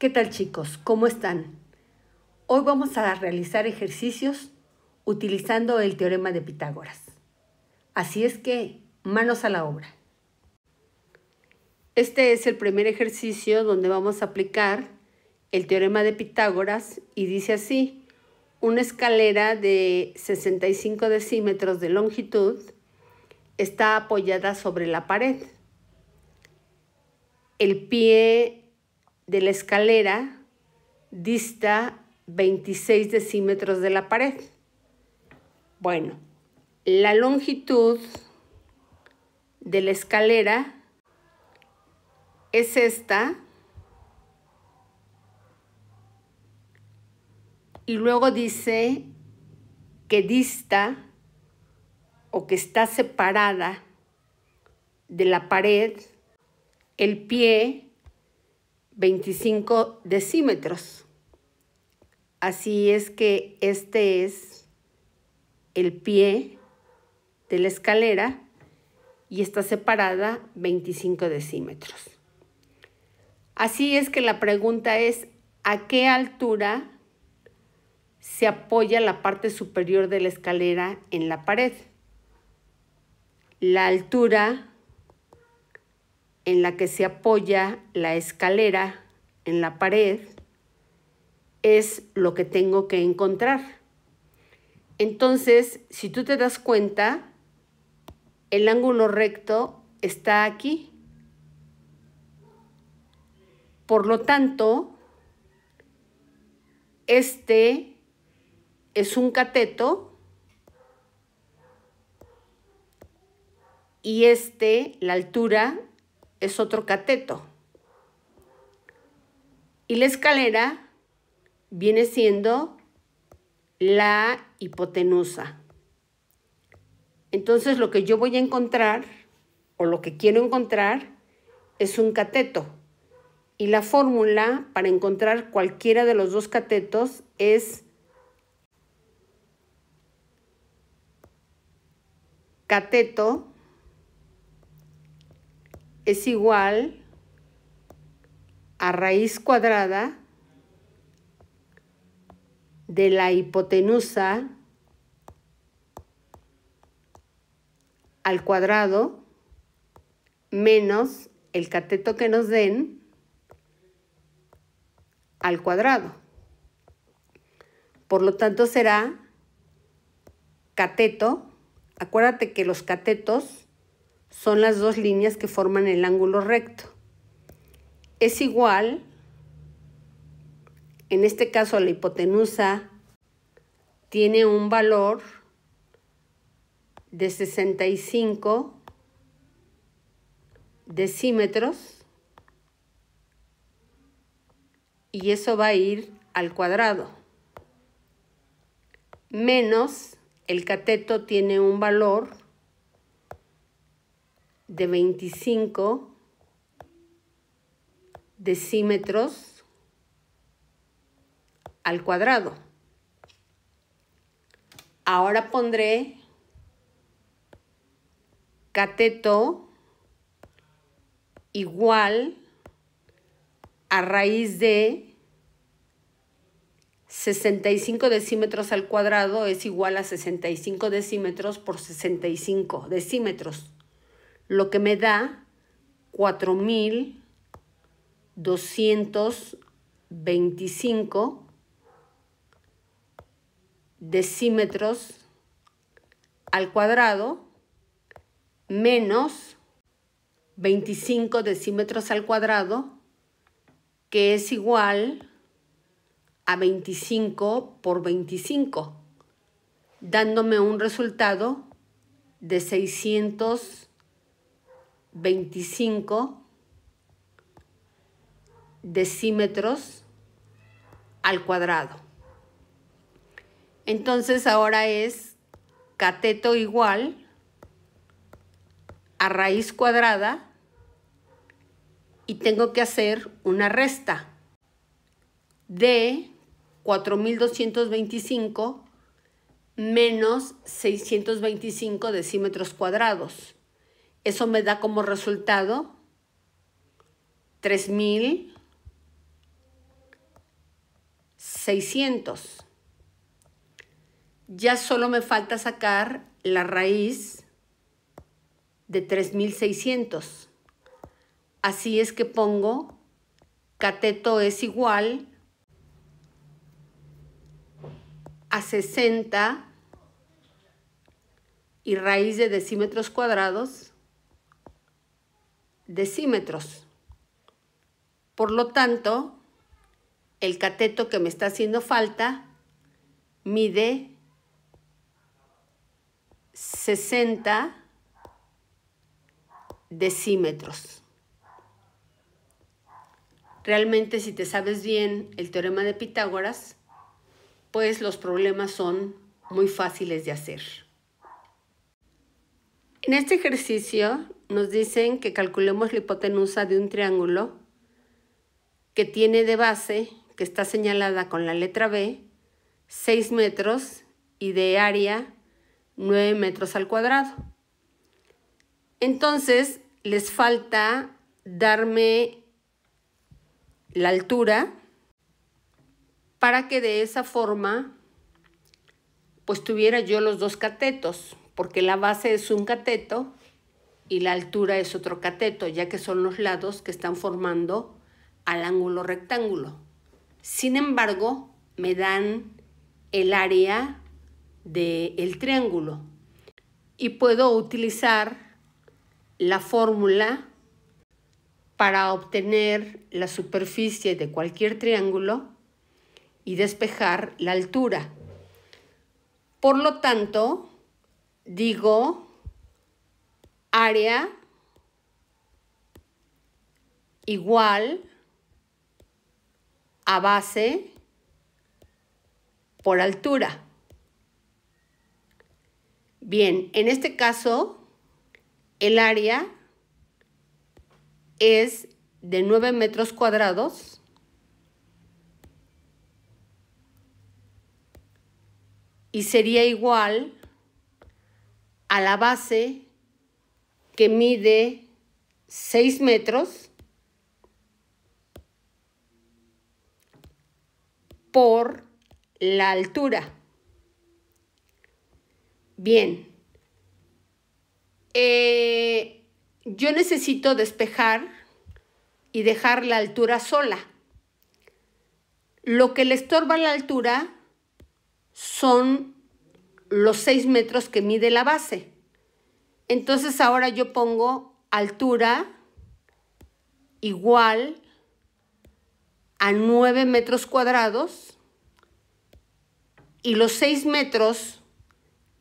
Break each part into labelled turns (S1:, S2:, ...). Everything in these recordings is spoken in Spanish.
S1: ¿Qué tal chicos? ¿Cómo están? Hoy vamos a realizar ejercicios utilizando el teorema de Pitágoras. Así es que, manos a la obra. Este es el primer ejercicio donde vamos a aplicar el teorema de Pitágoras y dice así, una escalera de 65 decímetros de longitud está apoyada sobre la pared. El pie de la escalera dista 26 decímetros de la pared. Bueno, la longitud de la escalera es esta. Y luego dice que dista o que está separada de la pared el pie 25 decímetros. Así es que este es el pie de la escalera y está separada 25 decímetros. Así es que la pregunta es, ¿a qué altura se apoya la parte superior de la escalera en la pared? La altura en la que se apoya la escalera en la pared es lo que tengo que encontrar. Entonces, si tú te das cuenta, el ángulo recto está aquí. Por lo tanto, este es un cateto y este, la altura, es otro cateto. Y la escalera viene siendo la hipotenusa. Entonces lo que yo voy a encontrar o lo que quiero encontrar es un cateto. Y la fórmula para encontrar cualquiera de los dos catetos es cateto es igual a raíz cuadrada de la hipotenusa al cuadrado menos el cateto que nos den al cuadrado. Por lo tanto será cateto. Acuérdate que los catetos son las dos líneas que forman el ángulo recto. Es igual, en este caso la hipotenusa tiene un valor de 65 decímetros y eso va a ir al cuadrado menos el cateto tiene un valor de 25 decímetros al cuadrado. Ahora pondré cateto igual a raíz de 65 decímetros al cuadrado es igual a 65 decímetros por 65 decímetros lo que me da 4.225 decímetros al cuadrado menos 25 decímetros al cuadrado, que es igual a 25 por 25, dándome un resultado de 600 25 decímetros al cuadrado. Entonces ahora es cateto igual a raíz cuadrada y tengo que hacer una resta de 4.225 menos 625 decímetros cuadrados. Eso me da como resultado 3,600. Ya solo me falta sacar la raíz de 3,600. Así es que pongo cateto es igual a 60 y raíz de decímetros cuadrados decímetros. Por lo tanto, el cateto que me está haciendo falta mide 60 decímetros. Realmente si te sabes bien el teorema de Pitágoras, pues los problemas son muy fáciles de hacer. En este ejercicio nos dicen que calculemos la hipotenusa de un triángulo que tiene de base, que está señalada con la letra B, 6 metros y de área 9 metros al cuadrado. Entonces, les falta darme la altura para que de esa forma pues tuviera yo los dos catetos, porque la base es un cateto y la altura es otro cateto, ya que son los lados que están formando al ángulo rectángulo. Sin embargo, me dan el área del triángulo y puedo utilizar la fórmula para obtener la superficie de cualquier triángulo y despejar la altura. Por lo tanto, digo área igual a base por altura. Bien, en este caso, el área es de 9 metros cuadrados y sería igual a la base que mide 6 metros por la altura. Bien. Eh, yo necesito despejar y dejar la altura sola. Lo que le estorba la altura son los 6 metros que mide la base. Entonces ahora yo pongo altura igual a 9 metros cuadrados y los 6 metros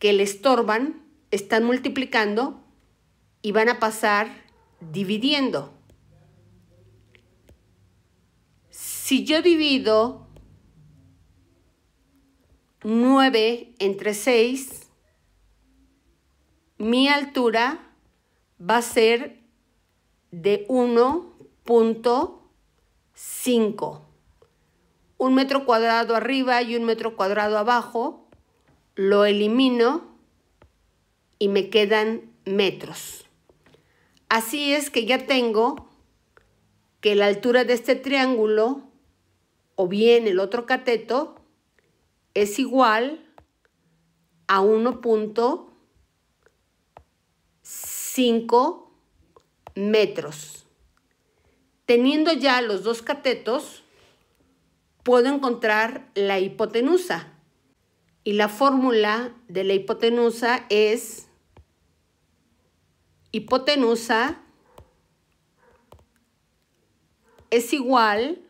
S1: que le estorban están multiplicando y van a pasar dividiendo. Si yo divido 9 entre 6, mi altura va a ser de 1.5. Un metro cuadrado arriba y un metro cuadrado abajo, lo elimino y me quedan metros. Así es que ya tengo que la altura de este triángulo o bien el otro cateto es igual a 1.5 5 metros. Teniendo ya los dos catetos, puedo encontrar la hipotenusa. Y la fórmula de la hipotenusa es hipotenusa es igual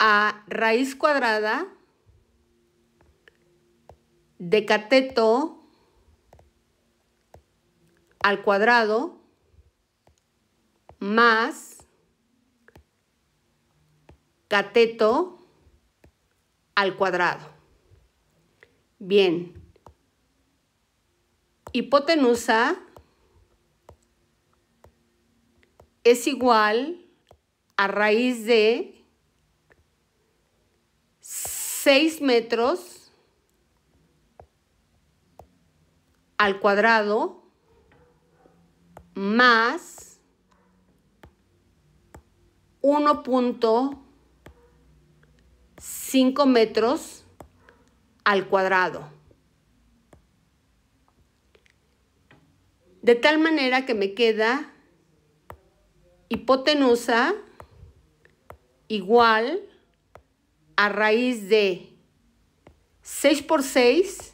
S1: a raíz cuadrada de cateto al cuadrado más cateto al cuadrado. Bien. Hipotenusa es igual a raíz de 6 metros al cuadrado más 1.5 metros al cuadrado. De tal manera que me queda hipotenusa igual a raíz de 6 por 6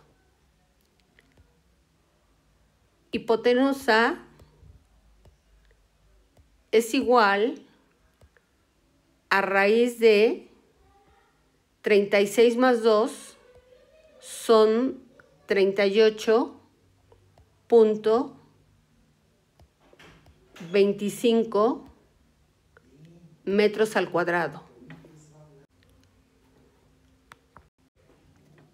S1: hipotenusa es igual a raíz de 36 más 2 son 38 25 metros al cuadrado.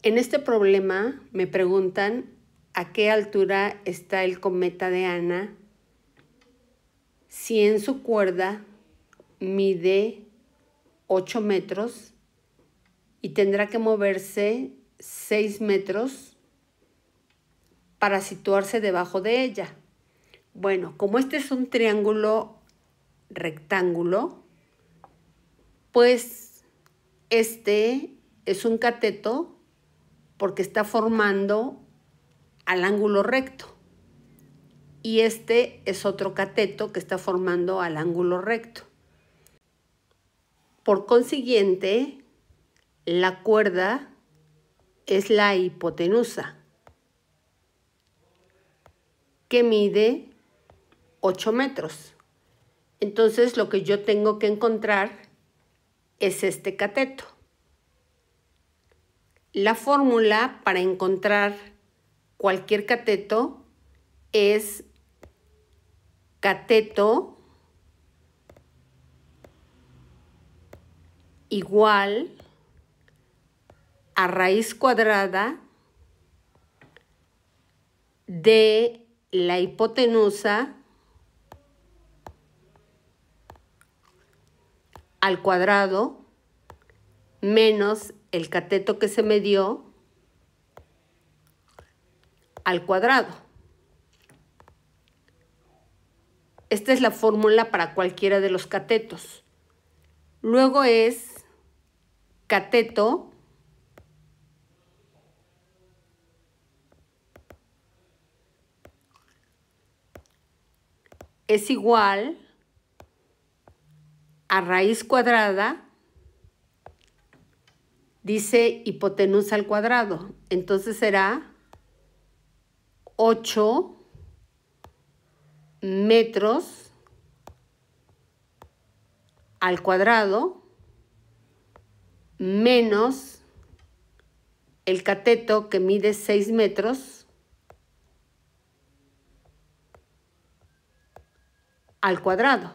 S1: En este problema me preguntan a qué altura está el cometa de Ana, si en su cuerda mide 8 metros y tendrá que moverse 6 metros para situarse debajo de ella. Bueno, como este es un triángulo rectángulo, pues este es un cateto porque está formando al ángulo recto. Y este es otro cateto que está formando al ángulo recto. Por consiguiente, la cuerda es la hipotenusa, que mide 8 metros. Entonces lo que yo tengo que encontrar es este cateto. La fórmula para encontrar cualquier cateto es cateto igual a raíz cuadrada de la hipotenusa al cuadrado menos el cateto que se me dio al cuadrado. Esta es la fórmula para cualquiera de los catetos. Luego es cateto es igual a raíz cuadrada, dice hipotenusa al cuadrado. Entonces será 8 metros al cuadrado menos el cateto que mide 6 metros al cuadrado.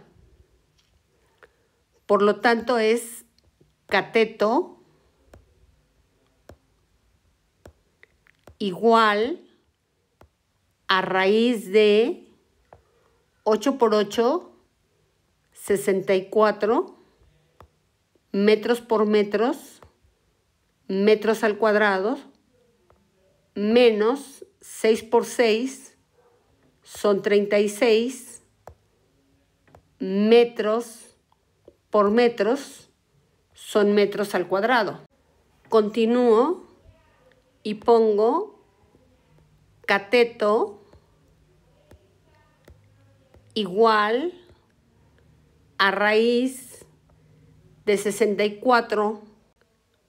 S1: Por lo tanto es cateto igual a raíz de 8 por 8, 64 metros por metros, metros al cuadrado, menos 6 por 6, son 36 metros por metros, son metros al cuadrado. Continúo y pongo cateto igual a raíz de 64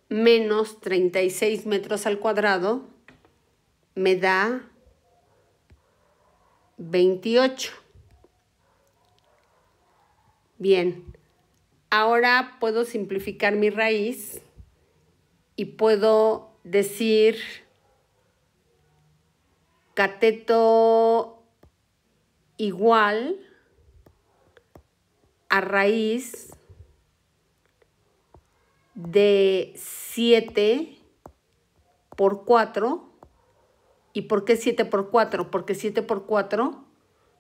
S1: menos 36 metros al cuadrado me da 28. Bien, ahora puedo simplificar mi raíz y puedo decir cateto igual a raíz de 7 por 4. ¿Y por qué 7 por 4? Porque 7 por 4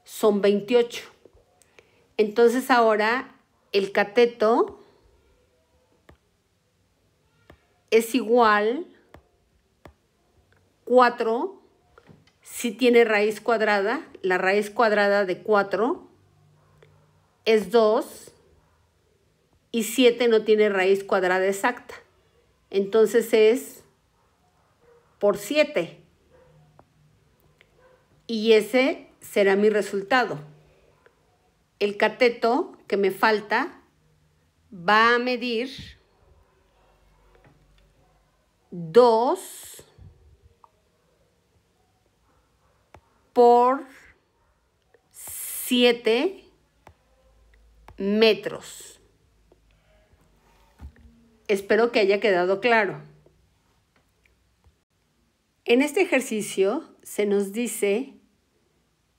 S1: son 28. Entonces ahora el cateto es igual 4 si tiene raíz cuadrada. La raíz cuadrada de 4 es 2 y 7 no tiene raíz cuadrada exacta. Entonces es por 7. Y ese será mi resultado. El cateto que me falta va a medir 2 por 7 metros. Espero que haya quedado claro. En este ejercicio se nos dice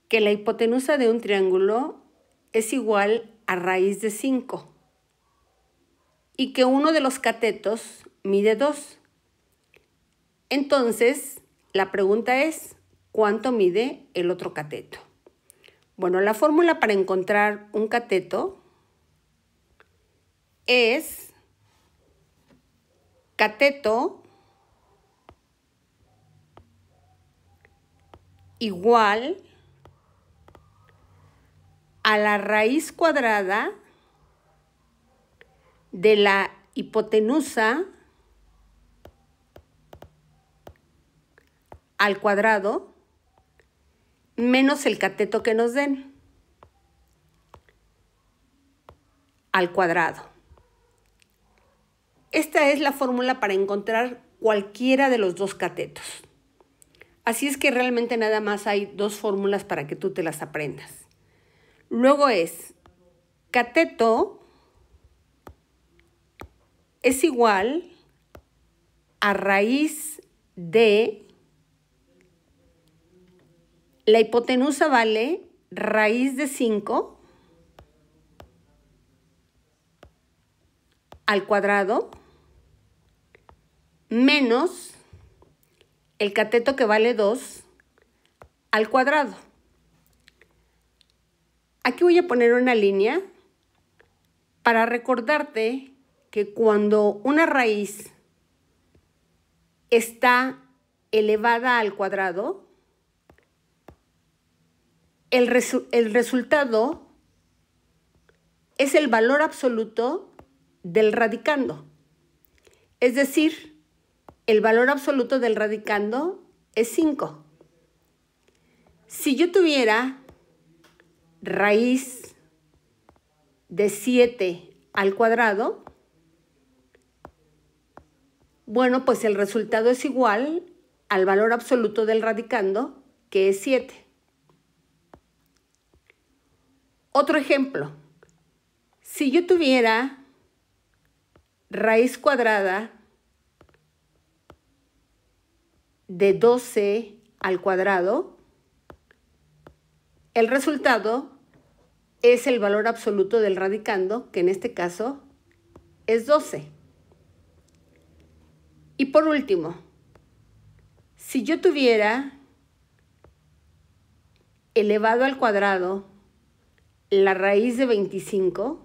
S1: que la hipotenusa de un triángulo es igual a raíz de 5 y que uno de los catetos mide 2. Entonces, la pregunta es, cuánto mide el otro cateto. Bueno, la fórmula para encontrar un cateto es cateto igual a la raíz cuadrada de la hipotenusa al cuadrado menos el cateto que nos den al cuadrado. Esta es la fórmula para encontrar cualquiera de los dos catetos. Así es que realmente nada más hay dos fórmulas para que tú te las aprendas. Luego es cateto es igual a raíz de la hipotenusa vale raíz de 5 al cuadrado menos el cateto que vale 2 al cuadrado. Aquí voy a poner una línea para recordarte que cuando una raíz está elevada al cuadrado, el, resultado es el valor absoluto del radicando. Es decir, el valor absoluto del radicando es 5. Si yo tuviera raíz de 7 al cuadrado, bueno, pues el resultado es igual al valor absoluto del radicando, que es 7. Otro ejemplo, si yo tuviera raíz cuadrada de 12 al cuadrado, el resultado es el valor absoluto del radicando, que en este caso es 12. Y por último, si yo tuviera elevado al cuadrado la raíz de 25,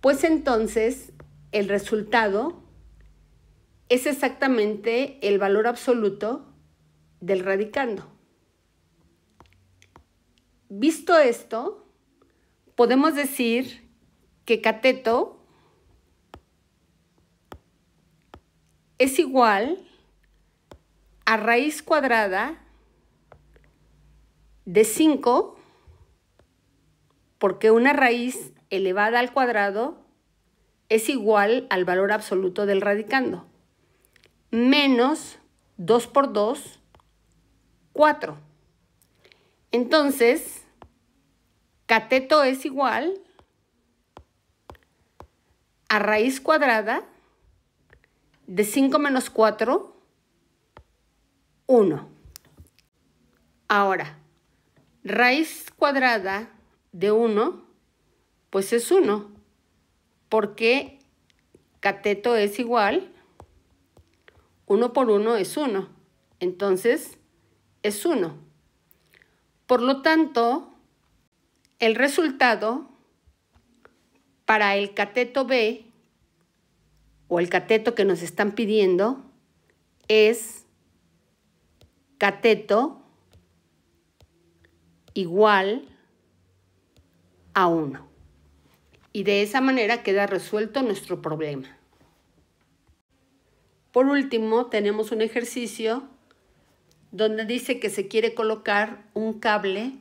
S1: pues entonces el resultado es exactamente el valor absoluto del radicando. Visto esto, podemos decir que cateto es igual a raíz cuadrada de 5 porque una raíz elevada al cuadrado es igual al valor absoluto del radicando, menos 2 por 2, 4. Entonces, cateto es igual a raíz cuadrada de 5 menos 4, 1. Ahora, Raíz cuadrada de 1, pues es 1, porque cateto es igual, 1 por 1 es 1, entonces es 1. Por lo tanto, el resultado para el cateto B o el cateto que nos están pidiendo es cateto igual a 1. Y de esa manera queda resuelto nuestro problema. Por último, tenemos un ejercicio donde dice que se quiere colocar un cable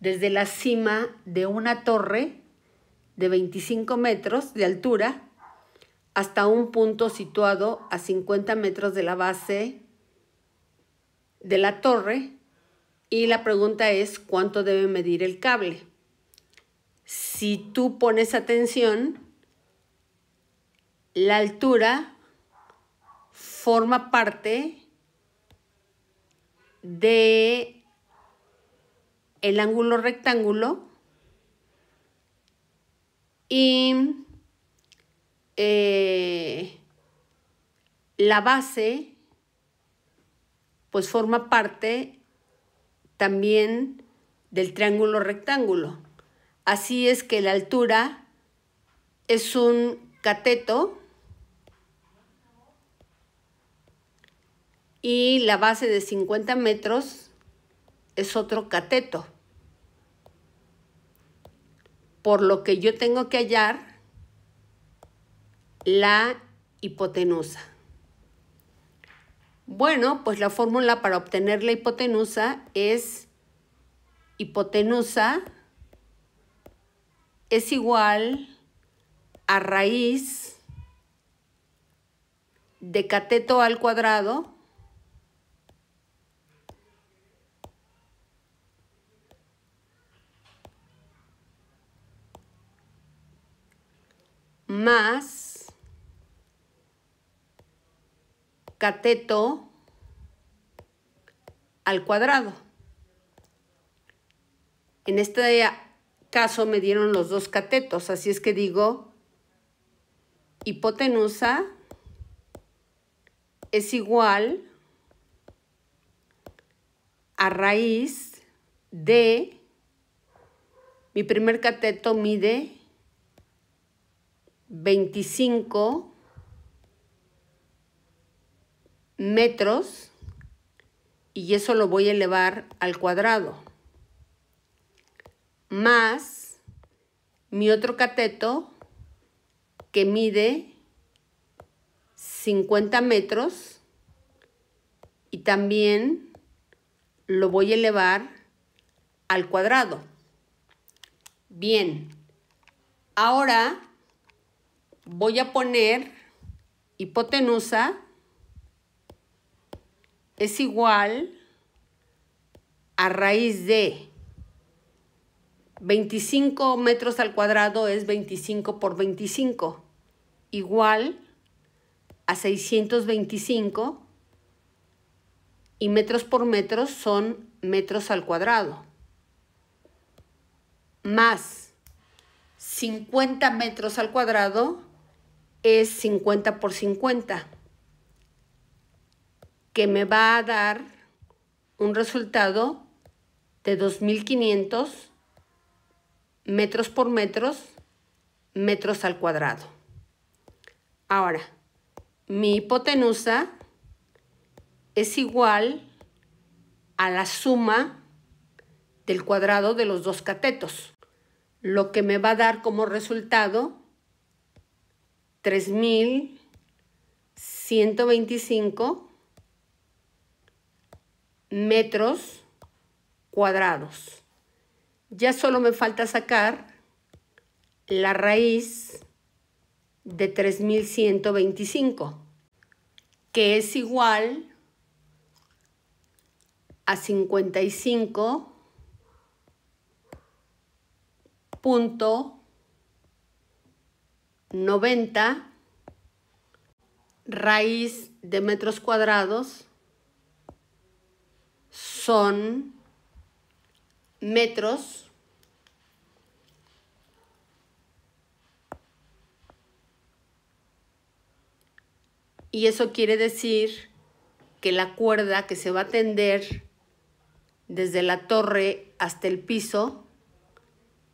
S1: desde la cima de una torre de 25 metros de altura hasta un punto situado a 50 metros de la base de la torre y la pregunta es, ¿cuánto debe medir el cable? Si tú pones atención, la altura forma parte de el ángulo rectángulo y eh, la base pues forma parte también del triángulo rectángulo. Así es que la altura es un cateto y la base de 50 metros es otro cateto. Por lo que yo tengo que hallar la hipotenusa. Bueno, pues la fórmula para obtener la hipotenusa es hipotenusa es igual a raíz de cateto al cuadrado más cateto al cuadrado. En este caso me dieron los dos catetos, así es que digo hipotenusa es igual a raíz de, mi primer cateto mide 25 metros y eso lo voy a elevar al cuadrado. Más mi otro cateto que mide 50 metros y también lo voy a elevar al cuadrado. Bien, ahora voy a poner hipotenusa es igual a raíz de 25 metros al cuadrado es 25 por 25, igual a 625 y metros por metros son metros al cuadrado, más 50 metros al cuadrado es 50 por 50 que me va a dar un resultado de 2.500 metros por metros, metros al cuadrado. Ahora, mi hipotenusa es igual a la suma del cuadrado de los dos catetos, lo que me va a dar como resultado 3.125 metros cuadrados. Ya solo me falta sacar la raíz de 3125, que es igual a 55 punto raíz de metros cuadrados son metros y eso quiere decir que la cuerda que se va a tender desde la torre hasta el piso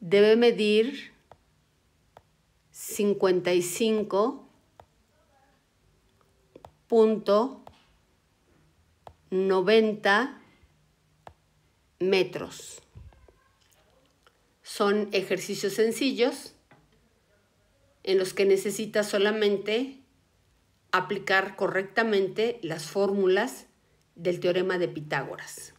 S1: debe medir 55 punto 90 metros. Son ejercicios sencillos en los que necesitas solamente aplicar correctamente las fórmulas del teorema de Pitágoras.